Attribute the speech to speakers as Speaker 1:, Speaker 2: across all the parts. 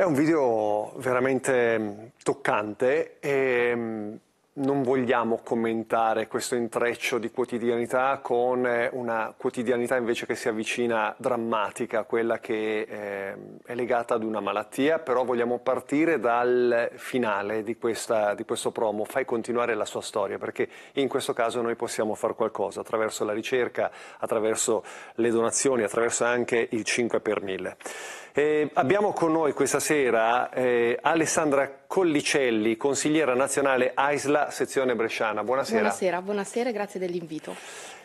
Speaker 1: È un video veramente mm, toccante e mm, non vogliamo commentare questo intreccio di quotidianità con eh, una quotidianità invece che si avvicina drammatica quella che ehm, è legata ad una malattia, però vogliamo partire dal finale di, questa, di questo promo, fai continuare la sua storia, perché in questo caso noi possiamo fare qualcosa attraverso la ricerca, attraverso le donazioni, attraverso anche il 5 per 1000. Eh, abbiamo con noi questa sera eh, Alessandra Collicelli, consigliera nazionale AISLA, sezione bresciana. Buonasera. Buonasera,
Speaker 2: buonasera e grazie dell'invito.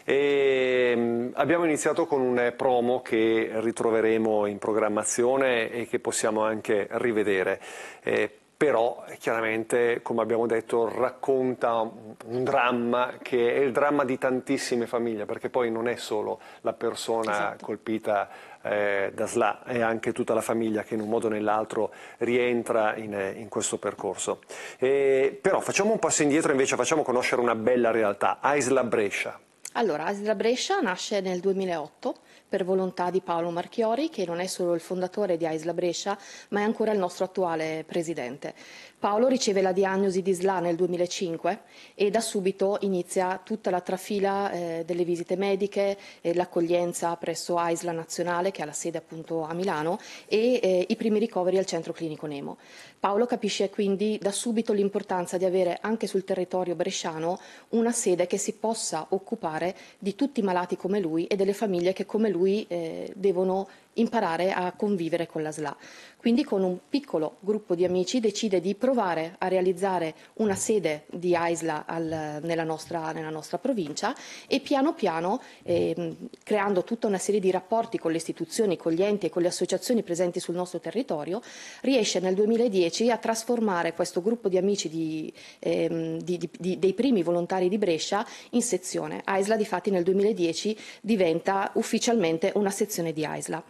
Speaker 1: Eh, abbiamo iniziato con un eh, promo che ritroveremo in programmazione e che possiamo anche rivedere. Eh, però chiaramente, come abbiamo detto, racconta un dramma che è il dramma di tantissime famiglie, perché poi non è solo la persona esatto. colpita eh, da SLA, è anche tutta la famiglia che in un modo o nell'altro rientra in, in, questo percorso. E, però facciamo un passo indietro invece, facciamo conoscere una bella realtà, Isla Brescia.
Speaker 2: Allora, Isla Brescia nasce nel 2008 per volontà di Paolo Marchiori, che non è solo il fondatore di Aisla Brescia, ma è ancora il nostro attuale presidente. Paolo riceve la diagnosi di SLA nel 2005 e da subito inizia tutta la trafila eh, delle visite mediche, eh, l'accoglienza presso Aisla Nazionale, che ha la sede appunto a Milano, e eh, i primi ricoveri al centro clinico Nemo. Paolo capisce quindi da subito l'importanza di avere anche sul territorio bresciano una sede che si possa occupare di tutti i malati come lui e delle famiglie che come lui cui eh, devono imparare a convivere con la SLA. Quindi con un piccolo gruppo di amici decide di provare a realizzare una sede di ISLA al, nella, nostra, nella, nostra, provincia e piano piano, eh, creando tutta una serie di rapporti con le istituzioni, con gli enti e con le associazioni presenti sul nostro territorio, riesce nel 2010 a trasformare questo gruppo di amici di, eh, di, di, dei primi volontari di Brescia in sezione. AISLA difatti nel 2010 diventa ufficialmente una sezione di ISLA.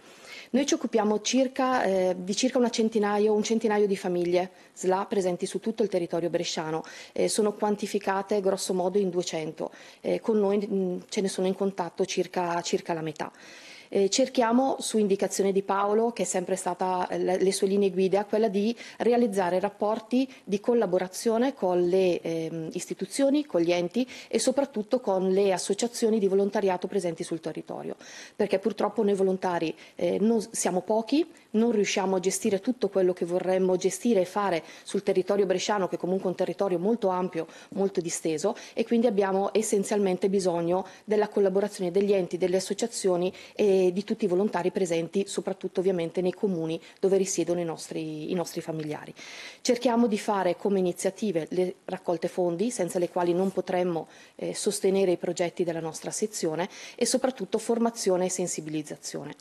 Speaker 2: Noi ci occupiamo circa, eh, di circa centinaio, un centinaio di famiglie SLA presenti su tutto il territorio bresciano. Eh, sono quantificate grosso modo in 200. Eh, con noi mh, mm, ce ne sono in contatto circa, circa la metà eh, cerchiamo, su indicazione di Paolo, che è sempre stata eh, le, le sue linee guida, quella di realizzare rapporti di collaborazione con le eh, istituzioni, con gli enti e soprattutto con le associazioni di volontariato presenti sul territorio, perché purtroppo noi volontari eh, non, siamo pochi, non riusciamo a gestire tutto quello che vorremmo gestire e fare sul territorio bresciano, che è comunque un territorio molto ampio, molto disteso, e quindi abbiamo essenzialmente bisogno della collaborazione degli enti, delle associazioni e di tutti i volontari presenti, soprattutto ovviamente nei comuni dove risiedono i nostri, i nostri familiari. Cerchiamo di fare come iniziative le raccolte fondi, senza le quali non potremmo eh, sostenere i progetti della nostra sezione e soprattutto formazione e sensibilizzazione.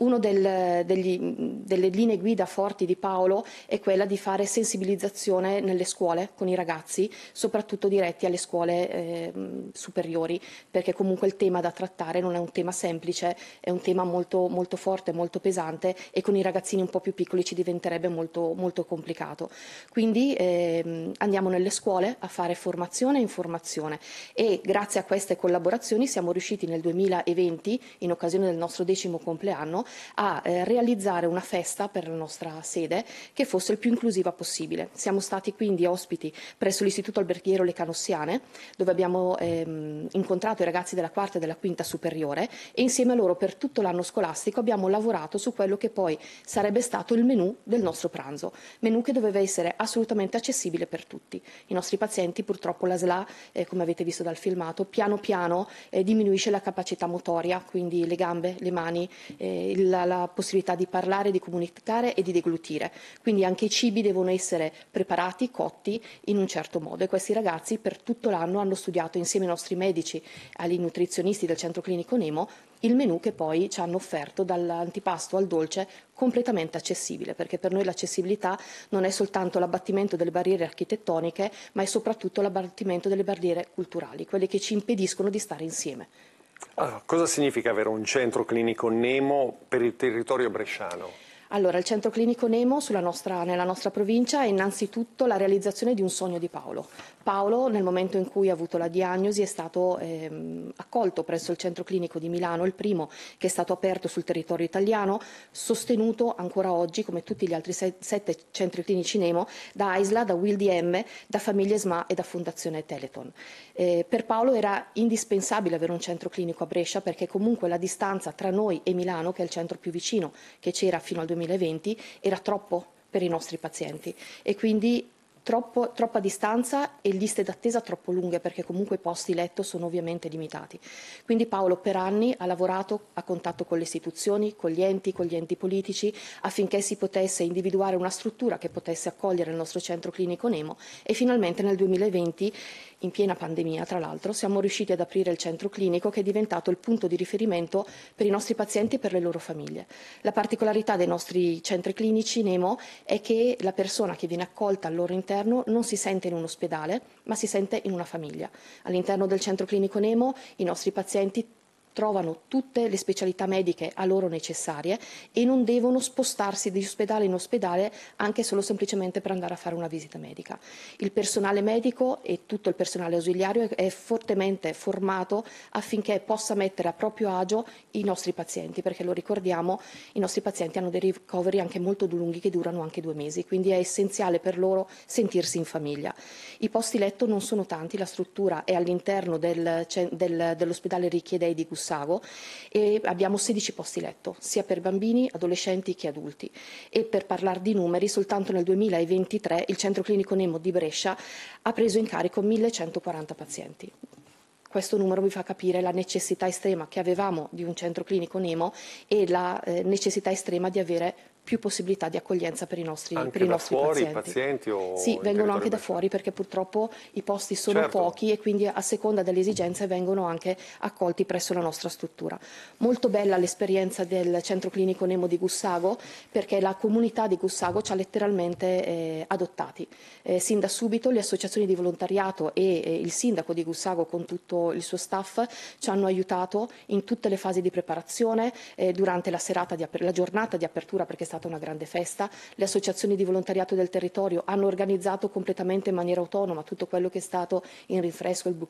Speaker 2: Una delle linee guida forti di Paolo è quella di fare sensibilizzazione nelle scuole con i ragazzi, soprattutto diretti alle scuole eh, superiori, perché comunque il tema da trattare non è un tema semplice, è un un tema molto, molto forte, molto pesante e con i ragazzini un po' più piccoli ci diventerebbe molto, molto complicato. Quindi ehm, andiamo nelle scuole a fare formazione e informazione e grazie a queste collaborazioni siamo riusciti nel 2020, in occasione del nostro decimo compleanno, a eh, realizzare una festa per la nostra sede che fosse il più inclusiva possibile. Siamo stati quindi ospiti presso l'Istituto Alberghiero Le Canossiane, dove abbiamo ehm, incontrato i ragazzi della quarta e della quinta superiore e insieme a loro per tutti tutto l'anno scolastico abbiamo lavorato su quello che poi sarebbe stato il menù del nostro pranzo, menù che doveva essere assolutamente accessibile per tutti. I nostri pazienti purtroppo la SLA, eh, come avete visto dal filmato, piano piano eh, diminuisce la capacità motoria, quindi le gambe, le mani, eh, la, la, possibilità di parlare, di comunicare e di deglutire. Quindi anche i cibi devono essere preparati, cotti in un certo modo e questi ragazzi per tutto l'anno hanno studiato insieme ai nostri medici, agli nutrizionisti del centro clinico Nemo, il menù che poi ci hanno offerto dall'antipasto al dolce completamente accessibile, perché per noi l'accessibilità non è soltanto l'abbattimento delle barriere architettoniche, ma è soprattutto l'abbattimento delle barriere culturali, quelle che ci impediscono di stare insieme.
Speaker 1: Allora, cosa significa avere un centro clinico Nemo per il territorio bresciano?
Speaker 2: Allora, il centro clinico Nemo nostra, nella nostra provincia è innanzitutto la realizzazione di un sogno di Paolo. Paolo, nel momento in cui ha avuto la diagnosi, è stato ehm, accolto presso il centro clinico di Milano, il primo che è stato aperto sul territorio italiano, sostenuto ancora oggi, come tutti gli altri sei, sette centri clinici Nemo, da AISLA, da WILDM, da Famiglie SMA e da Fondazione Teleton. Eh, per Paolo era indispensabile avere un centro clinico a Brescia perché comunque la distanza tra noi e Milano, che è il centro più vicino che c'era fino al 2020, 2020 era troppo per i nostri pazienti e quindi Troppo, troppa distanza e liste d'attesa troppo lunghe perché comunque i posti letto sono ovviamente limitati. Quindi Paolo per anni ha lavorato a contatto con le istituzioni, con gli enti, con gli enti politici affinché si potesse individuare una struttura che potesse accogliere il nostro centro clinico Nemo e finalmente nel 2020 in piena pandemia, tra l'altro, siamo riusciti ad aprire il centro clinico che è diventato il punto di riferimento per i nostri pazienti e per le loro famiglie. La particolarità dei nostri centri clinici Nemo è che la persona che viene accolta al loro interno non si sente in un ospedale, ma si sente in una famiglia. All'interno del centro clinico Nemo i nostri pazienti trovano tutte le specialità mediche a loro necessarie e non devono spostarsi di ospedale in ospedale anche solo semplicemente per andare a fare una visita medica. Il personale medico e tutto il personale ausiliario è fortemente formato affinché possa mettere a proprio agio i nostri pazienti, perché lo ricordiamo, i nostri pazienti hanno dei ricoveri anche molto lunghi che durano anche due mesi, quindi è essenziale per loro sentirsi in famiglia. I posti letto non sono tanti, la struttura è all'interno del, del, dell'ospedale Richiedei di Gustavo Fussago e abbiamo 16 posti letto, sia per bambini, adolescenti che adulti. E per parlare di numeri, soltanto nel 2023 il Centro Clinico Nemo di Brescia ha preso in carico 1140 pazienti. Questo numero vi fa capire la necessità estrema che avevamo di un centro clinico Nemo e la eh, necessità estrema di avere più possibilità di accoglienza per i nostri, per i nostri fuori, pazienti. pazienti sì, vengono anche da fuori perché purtroppo i posti sono certo. pochi e quindi a seconda delle esigenze vengono anche accolti presso la nostra struttura. Molto bella l'esperienza del centro clinico Nemo di Gussago perché la comunità di Gussago ci ha letteralmente eh, adottati. Eh, sin da subito le associazioni di volontariato e eh, il sindaco di Gussago con tutto il suo staff ci hanno aiutato in tutte le fasi di preparazione, eh, durante la, serata, la giornata di apertura perché è stata stata una grande festa, le associazioni di volontariato del territorio hanno organizzato completamente in maniera autonoma tutto quello che è stato in rinfresco, il, bu-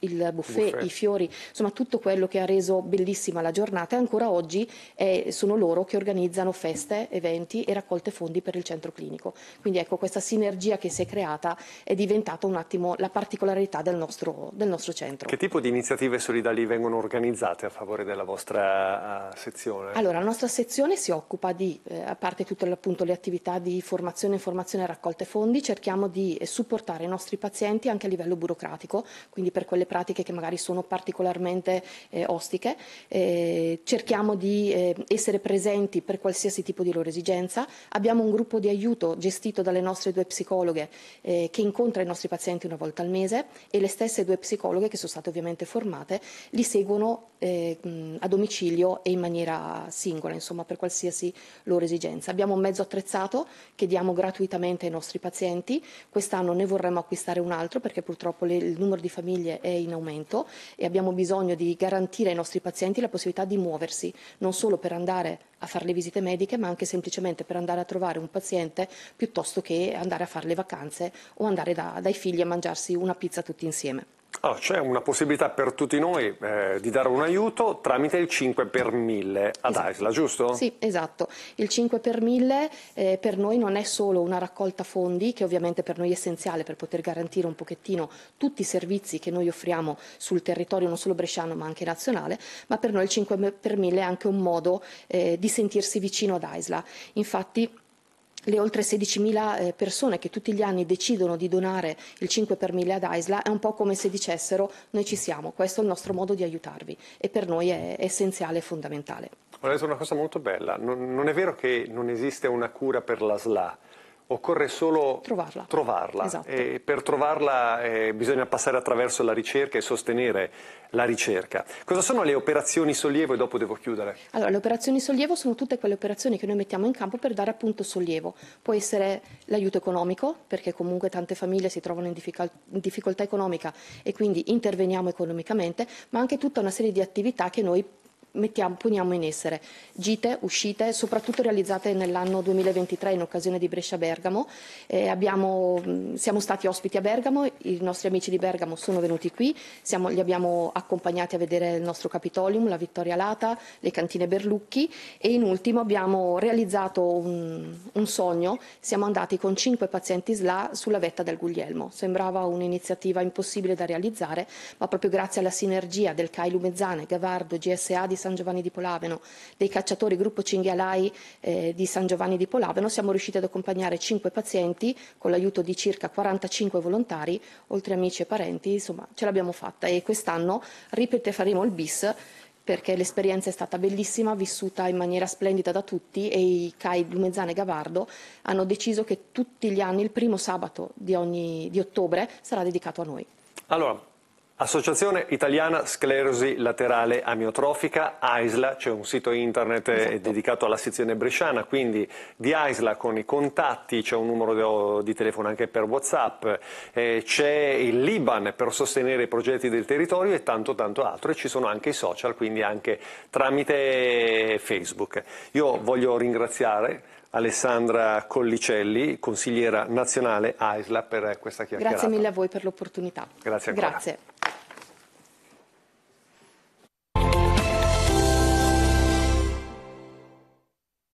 Speaker 2: il buffet, buffet, i fiori, insomma tutto quello che ha reso bellissima la giornata e ancora oggi è, eh, sono loro che organizzano feste, eventi e raccolte fondi per il centro clinico. Quindi ecco questa sinergia che si è creata è diventata un attimo la particolarità del nostro, del nostro centro. Che
Speaker 1: tipo di iniziative solidali vengono organizzate a favore della vostra eh, sezione? Allora,
Speaker 2: la nostra sezione si occupa di eh, a parte tutte appunto, le attività di formazione, informazione e raccolte fondi, cerchiamo di eh, supportare i nostri pazienti anche a livello burocratico, quindi per quelle pratiche che magari sono particolarmente eh, ostiche. Eh, cerchiamo di eh, essere presenti per qualsiasi tipo di loro esigenza. Abbiamo un gruppo di aiuto gestito dalle nostre due psicologhe eh, che incontra i nostri pazienti una volta al mese e le stesse due psicologhe che sono state ovviamente formate li seguono eh, a domicilio e in maniera singola, insomma, per qualsiasi loro esigenza esigenze. Abbiamo un mezzo attrezzato che diamo gratuitamente ai nostri pazienti, quest'anno ne vorremmo acquistare un altro perché purtroppo le, il numero di famiglie è in aumento e abbiamo bisogno di garantire ai nostri pazienti la possibilità di muoversi, non solo per andare a fare le visite mediche, ma anche semplicemente per andare a trovare un paziente piuttosto che andare a fare le vacanze o andare da, dai figli a mangiarsi una pizza tutti insieme.
Speaker 1: Allora, ah, c'è una possibilità per tutti noi eh, di dare un aiuto tramite il 5 per 1000 ad esatto. AISLA, giusto? Sì,
Speaker 2: esatto. Il 5 per 1000 eh, per noi non è solo una raccolta fondi, che ovviamente per noi è essenziale per poter garantire un pochettino tutti i servizi che noi offriamo sul territorio non solo bresciano ma anche nazionale, ma per noi il 5 per 1000 è anche un modo eh, di sentirsi vicino ad AISLA. Infatti le oltre 16.000 eh, persone che tutti gli anni decidono di donare il 5 per 1000 ad AISLA è un po' come se dicessero noi ci siamo, questo è il nostro modo di aiutarvi e per noi è essenziale e fondamentale.
Speaker 1: Ho detto una cosa molto bella, non, non è vero che non esiste una cura per la SLA, Occorre solo trovarla. trovarla. Esatto. E per trovarla eh, bisogna passare attraverso la ricerca e sostenere la ricerca. Cosa sono le operazioni sollievo e dopo devo chiudere?
Speaker 2: Allora, le operazioni sollievo sono tutte quelle operazioni che noi mettiamo in campo per dare appunto sollievo. Può essere l'aiuto economico, perché comunque tante famiglie si trovano in, in difficoltà economica e quindi interveniamo economicamente, ma anche tutta una serie di attività che noi mettiamo, poniamo in essere gite, uscite, soprattutto realizzate nell'anno 2023 in occasione di Brescia Bergamo. Eh, abbiamo, mm, siamo stati ospiti a Bergamo, i nostri amici di Bergamo sono venuti qui, siamo, li abbiamo accompagnati a vedere il nostro Capitolium, la Vittoria Lata, le cantine Berlucchi e in ultimo abbiamo realizzato un, un sogno, siamo andati con cinque pazienti SLA sulla vetta del Guglielmo. Sembrava un'iniziativa impossibile da realizzare, ma proprio grazie alla sinergia del CAI Lumezzane, Gavardo, GSA di San San Giovanni di Polaveno, dei cacciatori gruppo Cinghialai eh, di San Giovanni di Polaveno, siamo riusciti ad accompagnare cinque pazienti con l'aiuto di circa 45 volontari, oltre amici e parenti, insomma ce l'abbiamo fatta e quest'anno ripete faremo il bis perché l'esperienza è stata bellissima, vissuta in maniera splendida da tutti e i CAI Lumezzane e Gavardo hanno deciso che tutti gli anni il primo sabato di, ogni, di ottobre sarà dedicato a noi.
Speaker 1: Allora. Associazione Italiana Sclerosi Laterale Amiotrofica, AISLA, c'è un sito internet eh, esatto. dedicato alla sezione bresciana, quindi di AISLA con i contatti, c'è un numero di telefono anche per Whatsapp, eh, c'è il Liban per sostenere i progetti del territorio e tanto tanto altro e ci sono anche i social, quindi anche tramite Facebook. Io voglio ringraziare Alessandra Collicelli, consigliera nazionale AISLA, per questa chiacchierata. Grazie mille
Speaker 2: a voi per l'opportunità. Grazie ancora. Grazie.